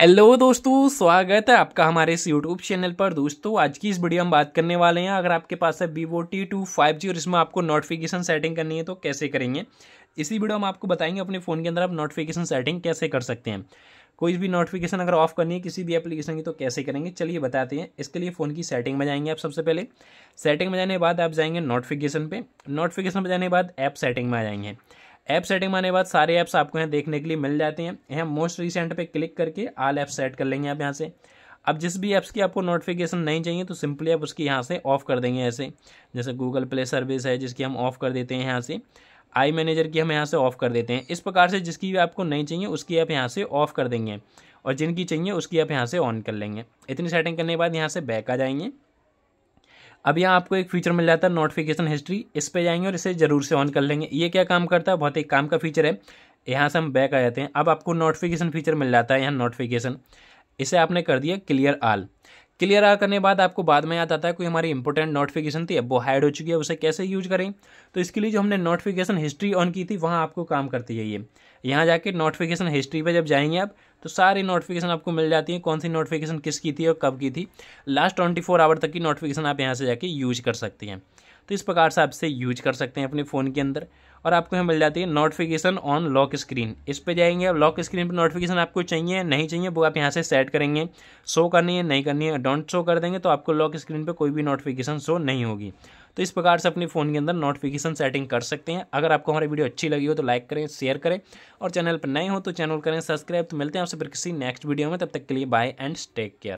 hello दोस्तों स्वागत है आपका हमारे इस यूट्यूब चैनल पर दोस्तों आज की इस वीडियो हम बात करने वाले हैं अगर आपके पास है Vivo T two five G और इसमें आपको नोटिफिकेशन सेटिंग करनी है तो कैसे करेंगे इसी वीडियो हम आपको बताएंगे अपने फ़ोन के अंदर आप नोटिफिकेशन सेटिंग कैसे कर सकते हैं कोई भी नोटिफिकेशन अगर ऑफ करनी है किसी भी एप्लीकेशन की तो कैसे करेंगे चलिए बताते हैं इसके लिए फ़ोन की सेटिंग में जाएंगे आप सबसे पहले सेटिंग में जाने के बाद आप जाएंगे नोटिफिकेशन पे नोटिफिकेशन पर जाने के बाद ऐप सेटिंग में आ जाएंगे ऐप सेटिंग माने बाद सारे ऐप्स आपको यहाँ देखने के लिए मिल जाते हैं यहाँ मोस्ट रिसेंट पे क्लिक करके आल ऐप सेट कर लेंगे आप यहाँ से अब जिस भी ऐप्स की आपको नोटिफिकेशन नहीं चाहिए तो सिंपली आप उसकी यहाँ से ऑफ़ कर देंगे ऐसे जैसे गूगल प्ले सर्विस है जिसकी हम ऑफ़ कर देते हैं यहाँ से आई मैनेजर की हम यहाँ से ऑफ़ कर देते हैं इस प्रकार से जिसकी भी आपको नहीं चाहिए उसकी आप यहाँ से ऑफ़ कर देंगे और जिनकी चाहिए उसकी आप यहाँ से ऑन कर लेंगे इतनी सेटिंग करने के बाद यहाँ से बैक आ जाएंगे अब यहाँ आपको एक फीचर मिल जाता है नोटिफिकेशन हिस्ट्री इस पर जाएंगे और इसे ज़रूर से ऑन कर लेंगे ये क्या काम करता है बहुत एक काम का फीचर है यहाँ से हम बैक आ जाते हैं अब आपको नोटिफिकेशन फीचर मिल जाता है यहाँ नोटिफिकेशन इसे आपने कर दिया क्लियर आल क्लियर आ करने बाद आपको बाद में याद आता है कोई हमारी इंपॉर्टेंट नोटिफिकेशन थी अब वो हाइड हो चुकी है उसे कैसे यूज करें तो इसके लिए जो हमने नोटिफिकेशन हिस्ट्री ऑन की थी वहाँ आपको काम करती है ये यहाँ जाके नोटिफिकेशन हिस्ट्री पर जब जाएंगे आप तो सारी नोटिफिकेशन आपको मिल जाती है कौन सी नोटिफिकेशन किसकी थी और कब की थी लास्ट ट्वेंटी फोर आवर तक की नोटिफिकेशन आप यहाँ से जाके यूज कर सकती हैं तो इस प्रकार से आप इसे यूज कर सकते हैं अपने फ़ोन के अंदर और आपको यहाँ मिल जाती है नोटिफिकेशन ऑन लॉक स्क्रीन इस पर जाएंगे अब लॉक स्क्रीन पर नोटिफिकेशन आपको चाहिए नहीं चाहिए वो आप यहाँ से सेट करेंगे शो करनी है नहीं करनी है डोंट शो कर देंगे तो आपको लॉक स्क्रीन पर कोई भी नोटिफिकेशन शो नहीं होगी तो इस प्रकार से अपने फ़ोन के अंदर नोटिफिकेशन सेटिंग कर सकते हैं अगर आपको हमारी वीडियो अच्छी लगी हो तो लाइक करें शेयर करें और चैनल पर नए हो तो चैनल करें सब्सक्राइब तो मिलते हैं आपसे फिर किसी नेक्स्ट वीडियो में तब तक के लिए बाय एंड टेक केयर